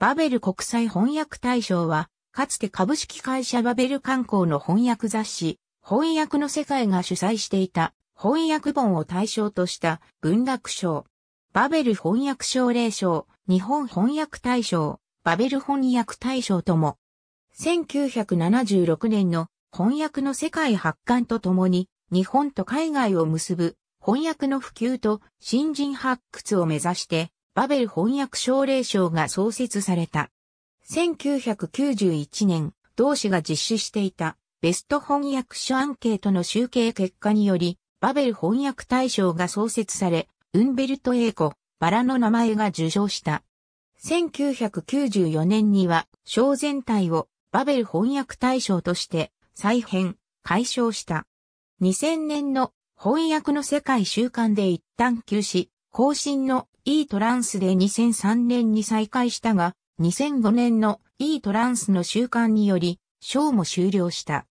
バベル国際翻訳大賞は、かつて株式会社バベル観光の翻訳雑誌、翻訳の世界が主催していた翻訳本を対象とした文学賞。バベル翻訳奨励賞、日本翻訳大賞、バベル翻訳大賞とも、1976年の翻訳の世界発刊とともに、日本と海外を結ぶ翻訳の普及と新人発掘を目指して、バベル翻訳奨励賞が創設された。1991年、同氏が実施していたベスト翻訳書アンケートの集計結果により、バベル翻訳大賞が創設され、ウンベルト・エーコ、バラの名前が受賞した。1994年には、賞全体をバベル翻訳大賞として再編、解消した。2000年の翻訳の世界週間で一旦休止、更新の E トランスで2003年に再開したが、2005年の E トランスの習慣により、ショーも終了した。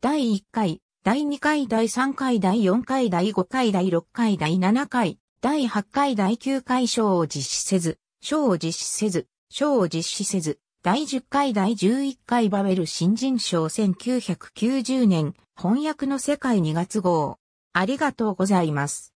第1回、第2回、第3回、第4回、第5回、第6回、第7回、第8回、第9回、ショーを実施せず、ショーを実施せず、ショーを実施せず、第10回第11回バベル新人賞1990年翻訳の世界2月号。ありがとうございます。